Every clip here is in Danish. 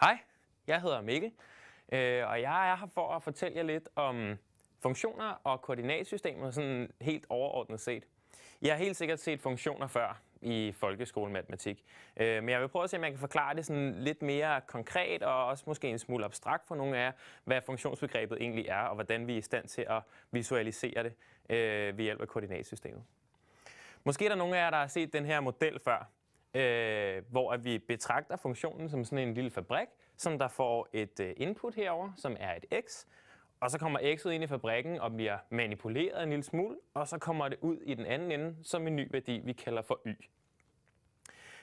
Hej, jeg hedder Mikkel, øh, og jeg er her for at fortælle jer lidt om funktioner og koordinatsystemer sådan helt overordnet set. Jeg har helt sikkert set funktioner før i matematik, øh, men jeg vil prøve at se, om jeg kan forklare det sådan lidt mere konkret og også måske en smule abstrakt for nogle af jer, hvad funktionsbegrebet egentlig er, og hvordan vi er i stand til at visualisere det øh, ved hjælp af koordinatsystemet. Måske er der nogle af jer, der har set den her model før øh, hvor at vi betragter funktionen som sådan en lille fabrik, som der får et øh, input herover, som er et x, og så kommer x'et ind i fabrikken og bliver manipuleret en lille smule, og så kommer det ud i den anden ende som en ny værdi, vi kalder for y.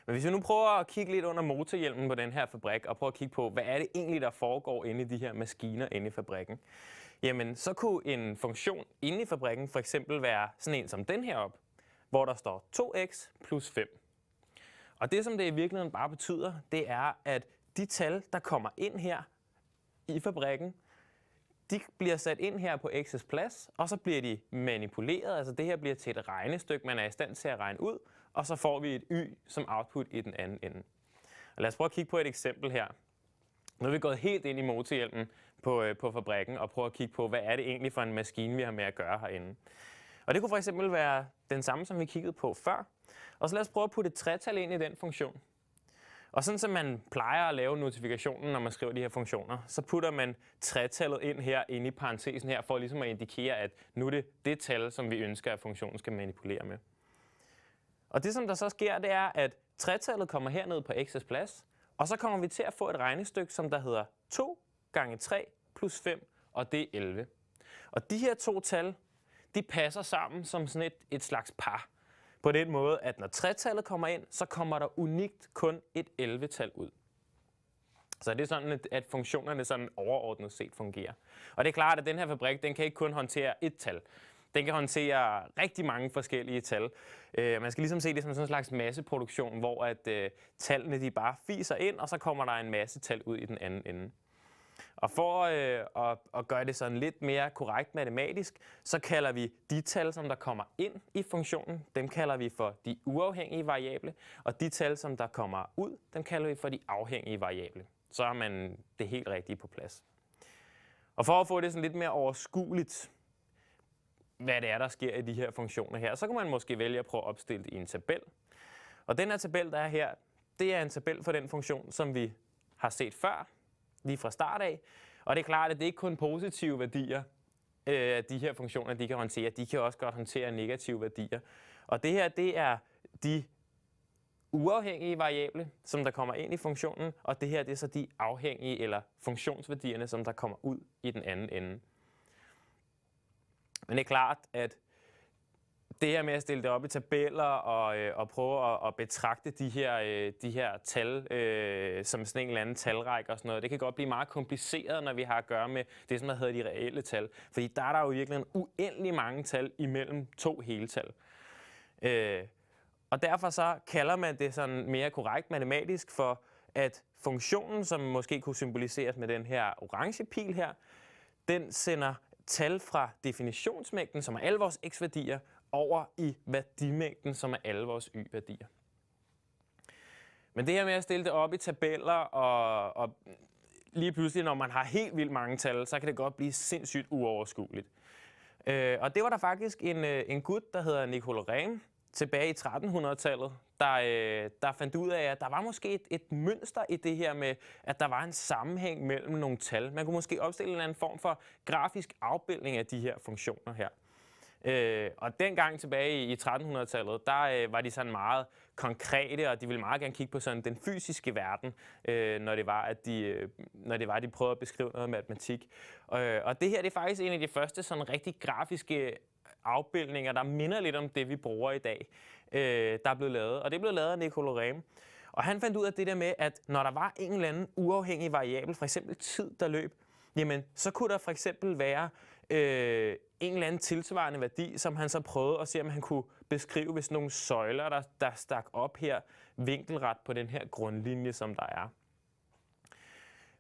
Men hvis vi nu prøver at kigge lidt under motorhjelmen på den her fabrik, og prøver at kigge på, hvad er det egentlig, der foregår inde i de her maskiner inde i fabrikken, jamen så kunne en funktion inde i fabrikken for eksempel være sådan en som den her op, hvor der står 2x plus 5. Og det, som det i virkeligheden bare betyder, det er, at de tal, der kommer ind her i fabrikken, de bliver sat ind her på X's plads, og så bliver de manipuleret. Altså det her bliver til et regnestykke, man er i stand til at regne ud, og så får vi et Y som output i den anden ende. Og lad os prøve at kigge på et eksempel her. Nu er vi gået helt ind i motorhjelmen på, øh, på fabrikken og prøver at kigge på, hvad er det egentlig for en maskine, vi har med at gøre herinde. Og det kunne for eksempel være den samme, som vi kiggede på før, og så lad os prøve at putte et tretal ind i den funktion. Og sådan som man plejer at lave notifikationen, når man skriver de her funktioner, så putter man tretallet ind her inde i parentesen her, for ligesom at indikere, at nu er det det tal, som vi ønsker, at funktionen skal manipulere med. Og det, som der så sker, det er, at tretallet kommer herned på x's plads, og så kommer vi til at få et regnestykke, som der hedder 2 gange 3 plus 5, og det er 11. Og de her to tal, de passer sammen som sådan et, et slags par. På den måde, at når tretallet kommer ind, så kommer der unikt kun et 11-tal ud. Så det er sådan, at funktionerne sådan overordnet set fungerer. Og det er klart, at den her fabrik, den kan ikke kun håndtere et tal. Den kan håndtere rigtig mange forskellige tal. Øh, man skal ligesom se det som sådan en slags masseproduktion, hvor at øh, tallene de bare fiser ind, og så kommer der en masse tal ud i den anden ende. Og for øh, at, at gøre det sådan lidt mere korrekt matematisk, så kalder vi de tal, som der kommer ind i funktionen, dem kalder vi for de uafhængige variable, og de tal, som der kommer ud, dem kalder vi for de afhængige variable. Så har man det helt rigtige på plads. Og for at få det sådan lidt mere overskueligt, hvad det er, der sker i de her funktioner her, så kan man måske vælge at prøve at opstille det i en tabel. Og den her tabel, der er her, det er en tabel for den funktion, som vi har set før, lige fra start af. Og det er klart, at det er ikke kun positive værdier, øh, at de her funktioner de kan håndtere. De kan også godt håndtere negative værdier. Og det her, det er de uafhængige variable, som der kommer ind i funktionen, og det her det er så de afhængige eller funktionsværdierne, som der kommer ud i den anden ende. Men det er klart, at det her med at stille det op i tabeller og, øh, og prøve at, at betragte de her, øh, de her tal øh, som sådan en eller anden talrække og sådan noget, det kan godt blive meget kompliceret, når vi har at gøre med det, som der hedder de reelle tal. Fordi der er der jo virkelig en uendelig mange tal imellem to heltal. Øh, og derfor så kalder man det sådan mere korrekt matematisk for, at funktionen, som måske kunne symboliseres med den her orange pil her, den sender tal fra definitionsmængden, som er alle vores x-værdier, over i værdimængden, som er alle vores y-værdier. Men det her med at stille det op i tabeller og, og lige pludselig, når man har helt vildt mange tal, så kan det godt blive sindssygt uoverskueligt. Øh, og det var der faktisk en, øh, en gut, der hedder Nicole Rehm, tilbage i 1300-tallet, der, øh, der fandt ud af, at der var måske et, et mønster i det her med, at der var en sammenhæng mellem nogle tal. Man kunne måske opstille en eller anden form for grafisk afbildning af de her funktioner her. Øh, og dengang tilbage i, i 1300-tallet, der øh, var de sådan meget konkrete, og de ville meget gerne kigge på sådan den fysiske verden, øh, når, det var, at de, øh, når det var, at de prøvede at beskrive noget matematik. Øh, og det her det er faktisk en af de første sådan rigtig grafiske afbildninger, der minder lidt om det, vi bruger i dag, øh, der er blevet lavet. Og det blev lavet af Nicolo Rehm. Og han fandt ud af det der med, at når der var en eller anden uafhængig variabel, for eksempel tid, der løb, jamen så kunne der for eksempel være øh, en eller anden tilsvarende værdi, som han så prøvede at se, om han kunne beskrive, hvis nogle søjler, der, der stak op her, vinkelret på den her grundlinje, som der er.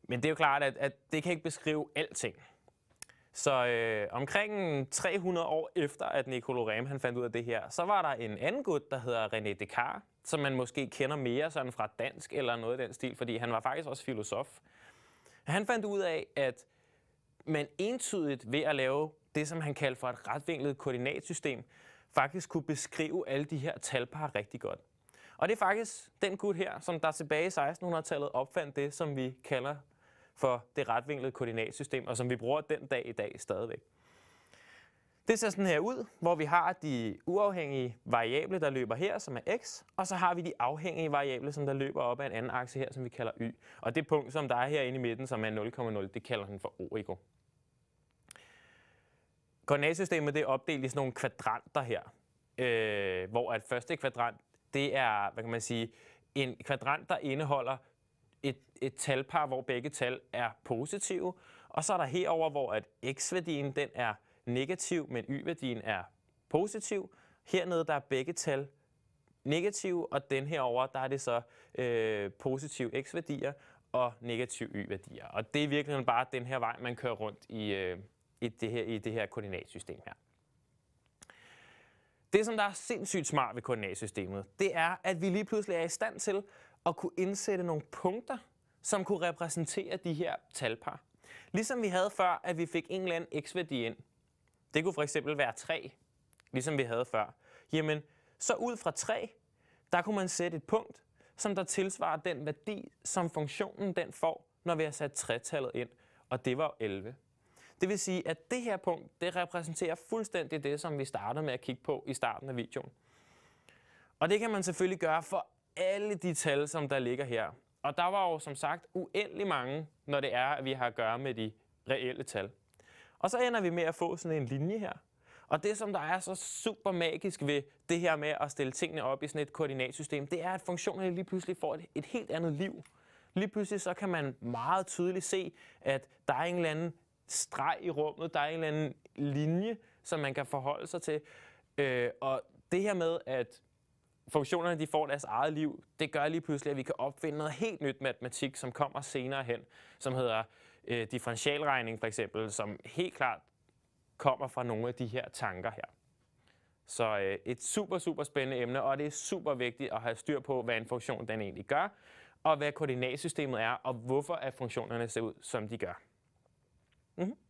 Men det er jo klart, at, at det kan ikke beskrive alting. Så øh, omkring 300 år efter, at Nicolo Rame han fandt ud af det her, så var der en anden gut, der hedder René Descartes, som man måske kender mere sådan fra dansk eller noget i den stil, fordi han var faktisk også filosof. Han fandt ud af, at man entydigt ved at lave det, som han kalder for et retvinklet koordinatsystem, faktisk kunne beskrive alle de her talpar rigtig godt. Og det er faktisk den gut her, som der tilbage i 1600-tallet opfandt det, som vi kalder for det retvinklede koordinatsystem, og som vi bruger den dag i dag stadigvæk. Det ser sådan her ud, hvor vi har de uafhængige variable, der løber her, som er x, og så har vi de afhængige variable, som der løber op ad en anden akse her, som vi kalder y. Og det punkt, som der er herinde i midten, som er 0,0, det kalder den for origo. Koordinatsystemet det er opdelt i sådan nogle kvadranter her, øh, hvor at første kvadrant, det er, hvad kan man sige, en kvadrant, der indeholder et, et talpar, hvor begge tal er positive, og så er der herover, hvor at x-værdien den er negativ, men y-værdien er positiv. Hernede der er begge tal negative, og den her over der er det så øh, positive x-værdier og negative y-værdier. Og det er virkelig bare den her vej, man kører rundt i, øh, i, det, her, i det her koordinatsystem her. Det, som der er sindssygt smart ved koordinatsystemet, det er, at vi lige pludselig er i stand til at kunne indsætte nogle punkter, som kunne repræsentere de her talpar. Ligesom vi havde før, at vi fik en eller anden x-værdi ind, det kunne for eksempel være 3, ligesom vi havde før. Jamen, så ud fra 3, der kunne man sætte et punkt, som der tilsvarer den værdi, som funktionen den får, når vi har sat 3-tallet ind, og det var 11. Det vil sige, at det her punkt, det repræsenterer fuldstændig det, som vi startede med at kigge på i starten af videoen. Og det kan man selvfølgelig gøre for alle de tal, som der ligger her. Og der var jo som sagt uendelig mange, når det er, at vi har at gøre med de reelle tal. Og så ender vi med at få sådan en linje her. Og det, som der er så super magisk ved det her med at stille tingene op i sådan et koordinatsystem, det er, at funktionerne lige pludselig får et, et helt andet liv. Lige pludselig så kan man meget tydeligt se, at der er en eller anden streg i rummet, der er en eller anden linje, som man kan forholde sig til. Øh, og det her med, at funktionerne de får deres eget liv, det gør lige pludselig, at vi kan opfinde noget helt nyt matematik, som kommer senere hen, som hedder øh, differentialregning for eksempel, som helt klart kommer fra nogle af de her tanker her. Så øh, et super, super spændende emne, og det er super vigtigt at have styr på, hvad en funktion den egentlig gør, og hvad koordinatsystemet er, og hvorfor at funktionerne ser ud, som de gør. Mm-hmm.